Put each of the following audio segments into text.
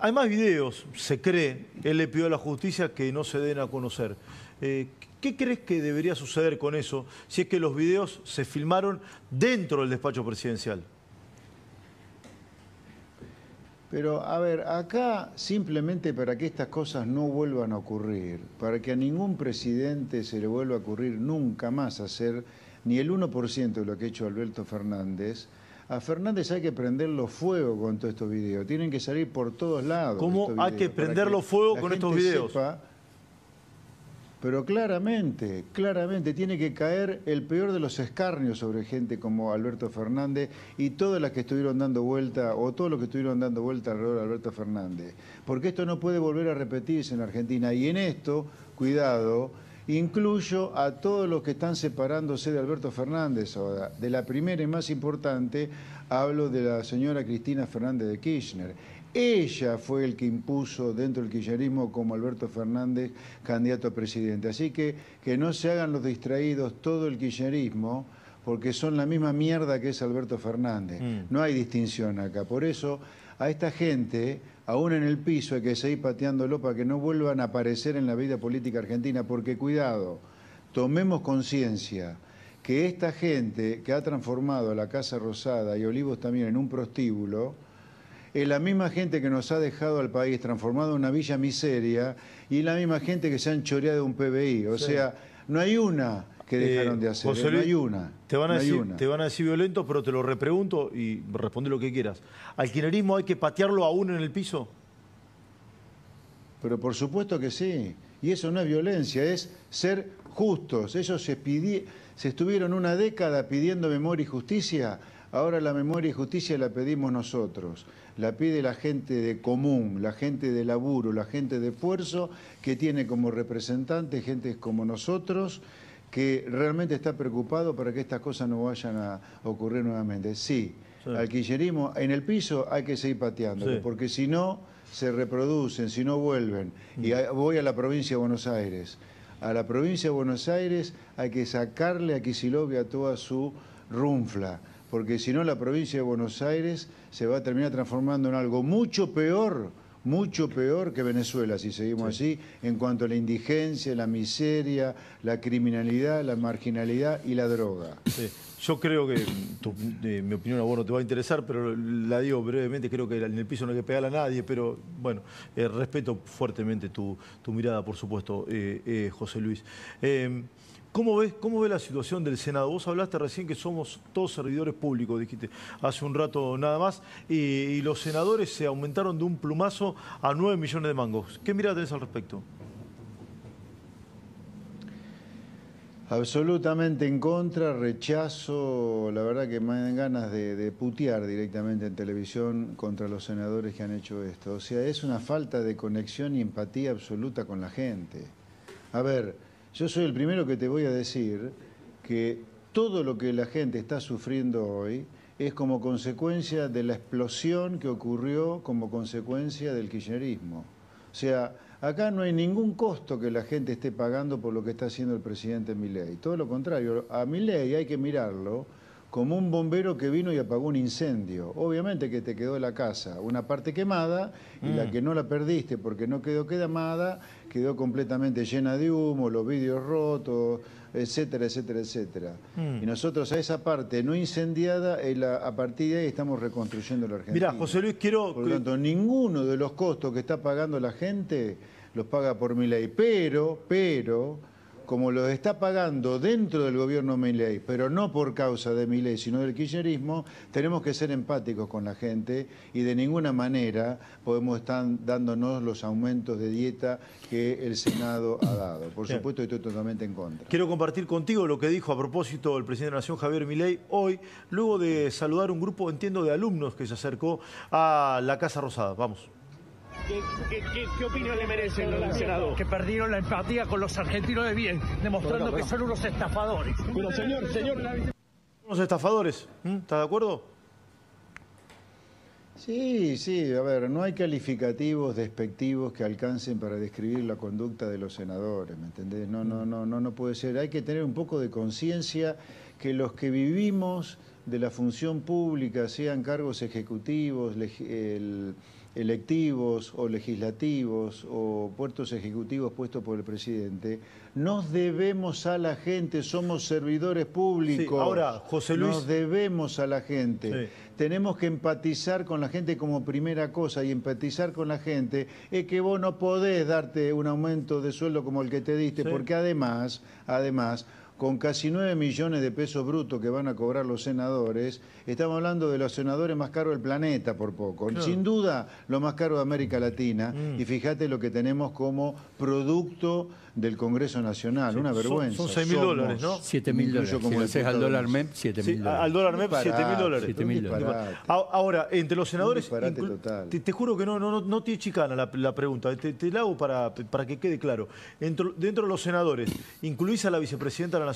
Hay más videos, se cree. Él le pidió a la justicia que no se den a conocer. Eh, ¿Qué crees que debería suceder con eso si es que los videos se filmaron dentro del despacho presidencial? Pero a ver, acá simplemente para que estas cosas no vuelvan a ocurrir, para que a ningún presidente se le vuelva a ocurrir nunca más hacer ni el 1% de lo que ha hecho Alberto Fernández, a Fernández hay que prenderlo fuego con todos estos videos. Tienen que salir por todos lados. ¿Cómo hay que prenderlo fuego con estos videos? pero claramente, claramente, tiene que caer el peor de los escarnios sobre gente como Alberto Fernández y todas las que estuvieron dando vuelta, o todos los que estuvieron dando vuelta alrededor de Alberto Fernández. Porque esto no puede volver a repetirse en Argentina. Y en esto, cuidado, Incluyo a todos los que están separándose de Alberto Fernández De la primera y más importante, hablo de la señora Cristina Fernández de Kirchner. Ella fue el que impuso dentro del kirchnerismo como Alberto Fernández candidato a presidente. Así que que no se hagan los distraídos todo el kirchnerismo porque son la misma mierda que es Alberto Fernández. Mm. No hay distinción acá. Por eso a esta gente, aún en el piso, hay que seguir pateándolo para que no vuelvan a aparecer en la vida política argentina, porque cuidado, tomemos conciencia que esta gente que ha transformado la Casa Rosada y Olivos también en un prostíbulo, es la misma gente que nos ha dejado al país transformado en una villa miseria y la misma gente que se han choreado un PBI. O sea, no hay una que eh, dejaron de hacer? hay una. Te van, a decir, violentos, te van violento, pero te lo repregunto y responde lo que quieras. ¿Al hay que patearlo a uno en el piso? Pero por supuesto que sí. Y eso no es violencia, es ser justos. Ellos se, se estuvieron una década pidiendo memoria y justicia. Ahora la memoria y justicia la pedimos nosotros. La pide la gente de común, la gente de laburo, la gente de esfuerzo, que tiene como representantes gente como nosotros que realmente está preocupado para que estas cosas no vayan a ocurrir nuevamente. Sí, sí. en el piso hay que seguir pateando, porque si no se reproducen, si no vuelven. Y mm. voy a la provincia de Buenos Aires. A la provincia de Buenos Aires hay que sacarle a Quisilovia toda su runfla, porque si no la provincia de Buenos Aires se va a terminar transformando en algo mucho peor mucho peor que Venezuela, si seguimos así, en cuanto a la indigencia, la miseria, la criminalidad, la marginalidad y la droga. Yo creo que, eh, mi opinión a vos no te va a interesar, pero la digo brevemente, creo que en el piso no hay que pegar a nadie, pero bueno, eh, respeto fuertemente tu, mirada, por supuesto, eh, José Luis. ¿Cómo ves, ¿Cómo la situación del Senado? Vos hablaste recién que somos todos servidores públicos, dijiste hace un rato nada más, y, los senadores se aumentaron de un plumazo a 9 millones de mangos. ¿Qué mirada tenés al respecto? Absolutamente en contra, rechazo, la verdad que me dan ganas de, de, putear directamente en televisión contra los senadores que han hecho esto. O sea, es una falta de conexión y empatía absoluta con la gente. A ver, yo soy el primero que te voy a decir que todo lo que la gente está sufriendo hoy es como consecuencia de la explosión que ocurrió como consecuencia del kirchnerismo. O sea, acá no hay ningún costo que la gente esté pagando por lo que está haciendo el presidente Milei. Todo lo contrario, a Milei hay que mirarlo como un bombero que vino y apagó un incendio. Obviamente que te quedó la casa, una parte quemada y la mm. que no la perdiste porque no quedó quemada, quedó completamente llena de humo, los vídeos rotos, etcétera, etcétera, etcétera. Mm. Y nosotros a esa parte no incendiada, eh, a partir de ahí estamos reconstruyendo la Argentina. Mirá, José Luis, quiero... Por lo tanto, ninguno de los costos que está pagando la gente los paga por mi ley, pero, pero como los está pagando dentro del gobierno Milei, pero no por causa de Milei, sino del kirchnerismo, tenemos que ser empáticos con la gente y de ninguna manera podemos estar dándonos los aumentos de dieta que el Senado ha dado. Por supuesto, estoy totalmente en contra. Quiero compartir contigo lo que dijo a propósito el presidente de la Nación, Javier Milei, hoy, luego de saludar un grupo, entiendo, de alumnos que se acercó a la Casa Rosada. Vamos. ¿Qué, qué, opinión le merecen los senadores? Que perdieron la empatía con los argentinos de bien, demostrando que son unos estafadores. Bueno, señor, señor. Unos estafadores, ¿está de acuerdo? Sí, sí, a ver, no hay calificativos despectivos que alcancen para describir la conducta de los senadores, ¿me entendés? No, no, no, no, no puede ser. Hay que tener un poco de conciencia que los que vivimos de la función pública, sean cargos ejecutivos, el electivos o legislativos o puertos ejecutivos puestos por el presidente, nos debemos a la gente, somos servidores públicos. ahora, José Luis. Nos debemos a la gente. Tenemos que empatizar con la gente como primera cosa y empatizar con la gente es que vos no podés darte un aumento de sueldo como el que te diste, porque además, además, con casi 9 millones de pesos brutos que van a cobrar los senadores, estamos hablando de los senadores más caros del planeta por poco. Sin duda, lo más caro de América Latina. Mm. Y fíjate lo que tenemos como producto del Congreso Nacional. Una vergüenza. Son, 6 mil dólares, ¿no? 7 mil dólares. Como si al dólar MEP, 7 mil dólares. Al dólar MEP, 7 mil dólares. 7 mil dólares. Ahora, entre los senadores... Total. Te, juro que no, no, no tiene chicana la, pregunta. Te, la hago para, para que quede claro. dentro de los senadores, ¿incluís a la vicepresidenta de la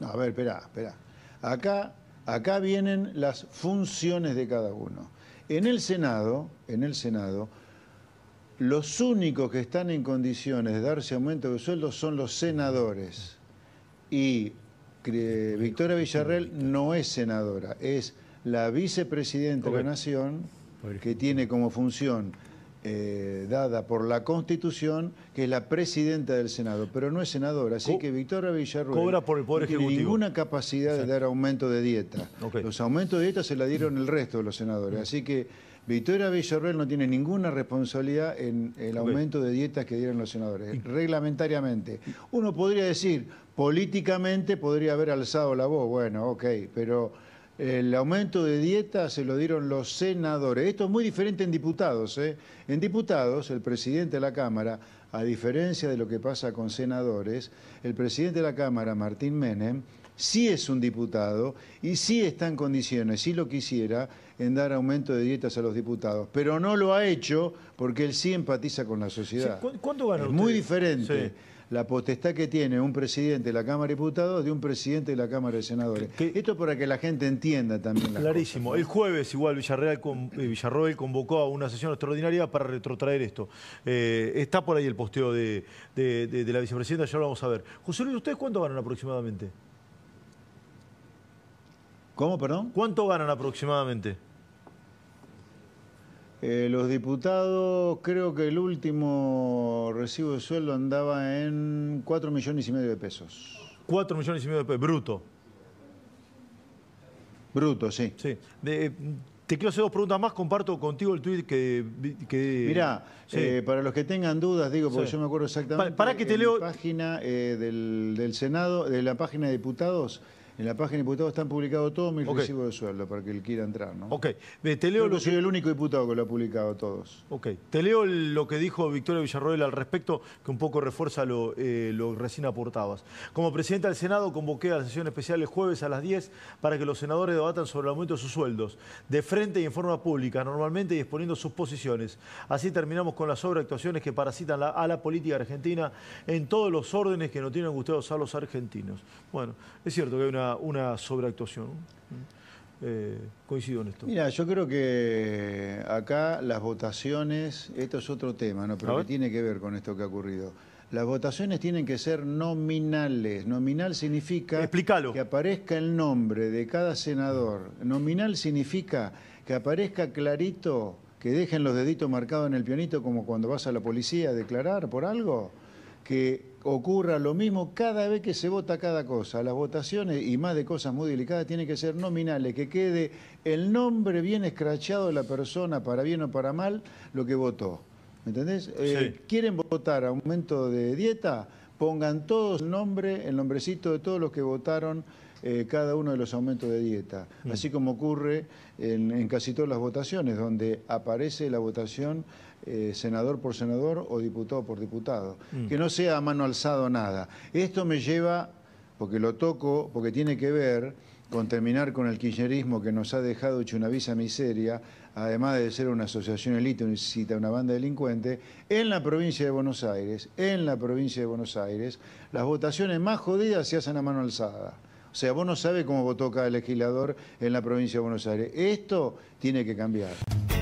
a ver, espera, espera. Acá, acá vienen las funciones de cada uno. En el Senado, en el Senado, los únicos que están en condiciones de darse aumento de sueldo son los senadores. Y Victoria Villarreal no es senadora, es la vicepresidenta de la Nación que tiene como función eh, dada por la Constitución, que es la presidenta del Senado, pero no es senadora, así que Victoria Villarruel cobra por el poder no tiene ninguna capacidad de dar aumento de dieta. Los aumentos de dieta se la dieron el resto de los senadores, así que Victoria Villarruel no tiene ninguna responsabilidad en el aumento de dietas que dieron los senadores, reglamentariamente. Uno podría decir, políticamente podría haber alzado la voz, bueno, ok, pero el aumento de dietas se lo dieron los senadores. Esto es muy diferente en diputados. ¿eh? En diputados, el presidente de la Cámara, a diferencia de lo que pasa con senadores, el presidente de la Cámara, Martín Menem, sí es un diputado y sí está en condiciones, sí lo quisiera, en dar aumento de dietas a los diputados. Pero no lo ha hecho porque él sí empatiza con la sociedad. ¿Cuánto gana Es muy diferente la potestad que tiene un presidente de la Cámara de Diputados de un presidente de la Cámara de Senadores. Esto Esto para que la gente entienda también. Clarísimo. El jueves igual Villarreal con, eh, Villarroel convocó a una sesión extraordinaria para retrotraer esto. Eh, está por ahí el posteo de, de, la vicepresidenta, ya lo vamos a ver. José Luis, ¿ustedes cuánto ganan aproximadamente? ¿Cómo, perdón? ¿Cuánto ganan aproximadamente? Eh, los diputados, creo que el último recibo de sueldo andaba en 4 millones y medio de pesos. 4 millones y medio de pesos, bruto. Bruto, sí. Sí. Eh, te quiero hacer dos preguntas más, comparto contigo el tuit que... que Mirá, eh, para los que tengan dudas, digo, porque yo me acuerdo exactamente... Para, que te leo... La página del, del Senado, de la página de diputados, en la página de diputados están publicados todos mis recibos de sueldo para que él quiera entrar, ¿no? Ok. te leo Yo lo soy el único diputado que lo ha publicado todos. Ok. Te leo lo que dijo Victoria Villarroel al respecto, que un poco refuerza lo, eh, lo recién aportabas. Como presidenta del Senado, convoqué a la sesión especial el jueves a las 10 para que los senadores debatan sobre el aumento de sus sueldos, de frente y en forma pública, normalmente y exponiendo sus posiciones. Así terminamos con las sobreactuaciones que parasitan a la política argentina en todos los órdenes que no tienen gustados a los argentinos. Bueno, es cierto que hay una una, sobreactuación. Eh, coincido en esto. Mira, yo creo que acá las votaciones, esto es otro tema, ¿no? pero tiene que ver con esto que ha ocurrido. Las votaciones tienen que ser nominales. Nominal significa que aparezca el nombre de cada senador. Nominal significa que aparezca clarito, que dejen los deditos marcados en el pionito como cuando vas a la policía a declarar por algo que ocurra lo mismo cada vez que se vota cada cosa. Las votaciones, y más de cosas muy delicadas, tienen que ser nominales, que quede el nombre bien escrachado de la persona, para bien o para mal, lo que votó. ¿Me entendés? Eh, ¿Quieren votar aumento de dieta? pongan todos el nombre, el nombrecito de todos los que votaron eh, cada uno de los aumentos de dieta, mm. así como ocurre en, casi todas las votaciones, donde aparece la votación eh, senador por senador o diputado por diputado, mm. que no sea a mano alzado nada. Esto me lleva, porque lo toco, porque tiene que ver con terminar con el kirchnerismo que nos ha dejado hecho una visa miseria, además de ser una asociación elite, necesita una banda delincuente, en la provincia de Buenos Aires, en la provincia de Buenos Aires, las votaciones más jodidas se hacen a mano alzada. O sea, vos no sabés cómo votó cada legislador en la provincia de Buenos Aires. Esto tiene que cambiar.